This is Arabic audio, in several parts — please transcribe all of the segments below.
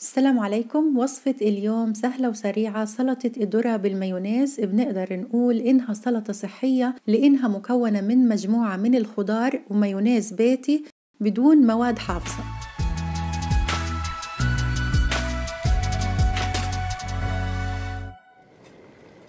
السلام عليكم وصفة اليوم سهلة وسريعة سلطة الذرة بالمايونيز بنقدر نقول إنها سلطة صحية لإنها مكونة من مجموعة من الخضار ومايونيز بيتي بدون مواد حافظة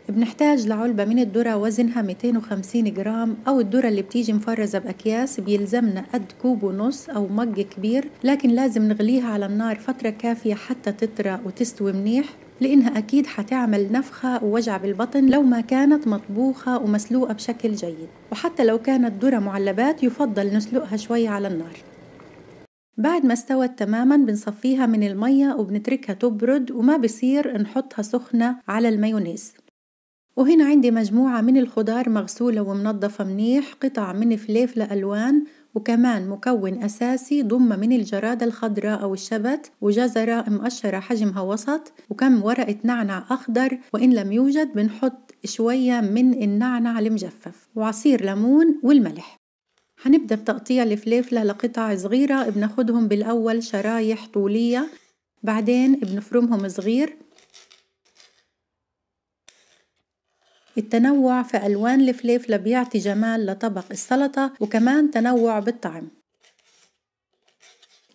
بنحتاج لعلبة من الذرة وزنها 250 جرام أو الذرة اللي بتيجي مفرزة بأكياس بيلزمنا قد كوب ونص أو مج كبير لكن لازم نغليها على النار فترة كافية حتى تطرى وتستوي منيح لأنها أكيد هتعمل نفخة ووجع بالبطن لو ما كانت مطبوخة ومسلوقة بشكل جيد وحتى لو كانت ذرة معلبات يفضل نسلقها شوية على النار بعد ما استوت تماما بنصفيها من المية وبنتركها تبرد وما بصير نحطها سخنة على المايونيز وهنا عندي مجموعة من الخضار مغسولة ومنظفة منيح قطع من فليفلة ألوان وكمان مكون أساسي ضمة من الجرادة الخضراء أو الشبت وجزرة مقشرة حجمها وسط وكم ورقة نعنع أخضر وإن لم يوجد بنحط شوية من النعنع المجفف وعصير ليمون والملح هنبدأ بتقطيع الفليفلة لقطع صغيرة بناخدهم بالأول شرايح طولية بعدين بنفرمهم صغير التنوع في ألوان الفليفلة بيعطي جمال لطبق السلطة وكمان تنوع بالطعم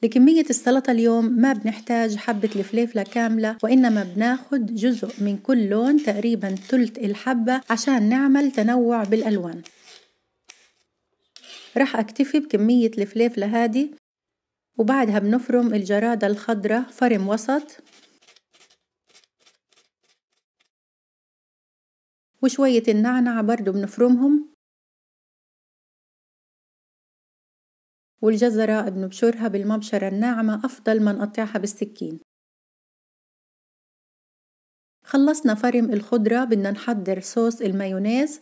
لكمية السلطة اليوم ما بنحتاج حبة الفليفلة كاملة وإنما بناخد جزء من كل لون تقريبا ثلث الحبة عشان نعمل تنوع بالألوان رح أكتفي بكمية الفليفلة هذه وبعدها بنفرم الجرادة الخضراء فرم وسط وشوية النعنع برضو بنفرمهم والجزرة بنبشرها بالمبشرة الناعمة أفضل ما نقطعها بالسكين خلصنا فرم الخضرة بدنا نحضر صوص المايونيز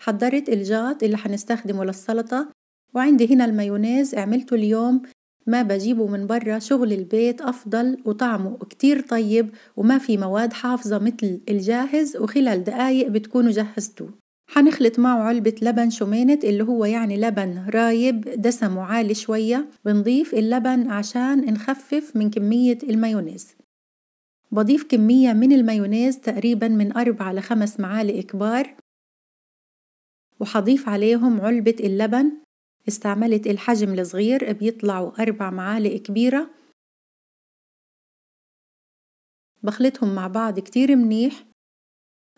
حضرت الجات اللي حنستخدمه للسلطة وعندي هنا المايونيز عملته اليوم ما بجيبه من برا شغل البيت أفضل وطعمه كتير طيب وما في مواد حافظة مثل الجاهز وخلال دقايق بتكونوا جهزتوه هنخلط معه علبة لبن شومينت اللي هو يعني لبن رايب دسمه عالي شوية بنضيف اللبن عشان نخفف من كمية المايونيز بضيف كمية من المايونيز تقريبا من 4 ل 5 معالق كبار وحضيف عليهم علبة اللبن استعملت الحجم الصغير بيطلعوا أربع معالق كبيرة بخلطهم مع بعض كتير منيح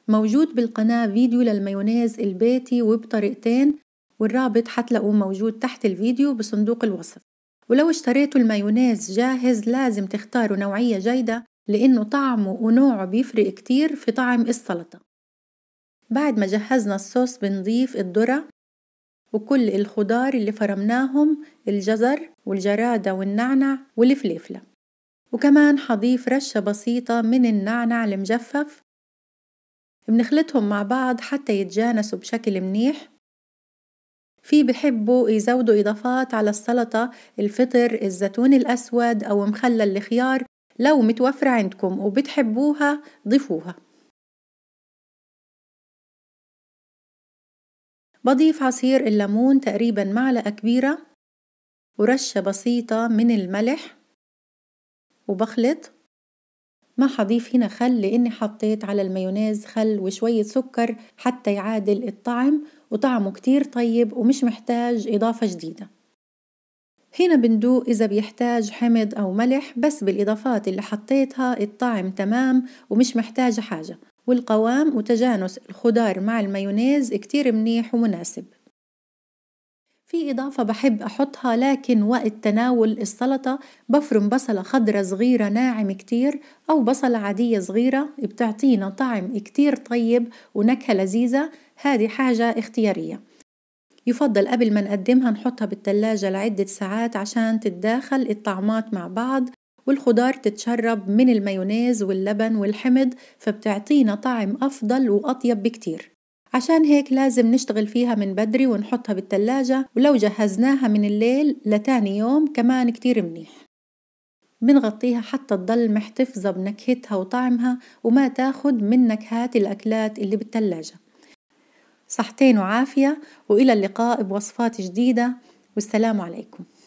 موجود بالقناة فيديو للمايونيز البيتي وبطريقتين والرابط حتلاقوه موجود تحت الفيديو بصندوق الوصف ولو اشتريتوا المايونيز جاهز لازم تختاروا نوعية جيدة لأنه طعمه ونوعه بيفرق كتير في طعم السلطة بعد ما جهزنا الصوص بنضيف الذرة وكل الخضار اللي فرمناهم الجزر والجرادة والنعنع والفليفلة وكمان حضيف رشة بسيطة من النعنع المجفف بنخلطهم مع بعض حتى يتجانسوا بشكل منيح في بحبوا يزودوا إضافات على السلطة الفطر الزيتون الأسود أو مخلل الخيار لو متوفرة عندكم وبتحبوها ضيفوها بضيف عصير الليمون تقريبا معلقة كبيرة ورشة بسيطة من الملح وبخلط ما هضيف هنا خل لأني حطيت على المايونيز خل وشوية سكر حتى يعادل الطعم وطعمه كتير طيب ومش محتاج إضافة جديدة هنا بندوق إذا بيحتاج حمض أو ملح بس بالإضافات اللي حطيتها الطعم تمام ومش محتاجة حاجة والقوام وتجانس الخضار مع المايونيز كتير منيح ومناسب في إضافة بحب أحطها لكن وقت تناول السلطة بفرم بصلة خضرة صغيرة ناعم كتير أو بصلة عادية صغيرة بتعطينا طعم كتير طيب ونكهة لذيذة هذه حاجة اختيارية يفضل قبل ما نقدمها نحطها بالتلاجة لعدة ساعات عشان تتداخل الطعمات مع بعض والخضار تتشرب من المايونيز واللبن والحمض فبتعطينا طعم أفضل وأطيب بكتير عشان هيك لازم نشتغل فيها من بدري ونحطها بالتلاجة ولو جهزناها من الليل لتاني يوم كمان كتير منيح بنغطيها حتى تضل محتفظة بنكهتها وطعمها وما تاخد من نكهات الأكلات اللي بالتلاجة صحتين وعافية وإلى اللقاء بوصفات جديدة والسلام عليكم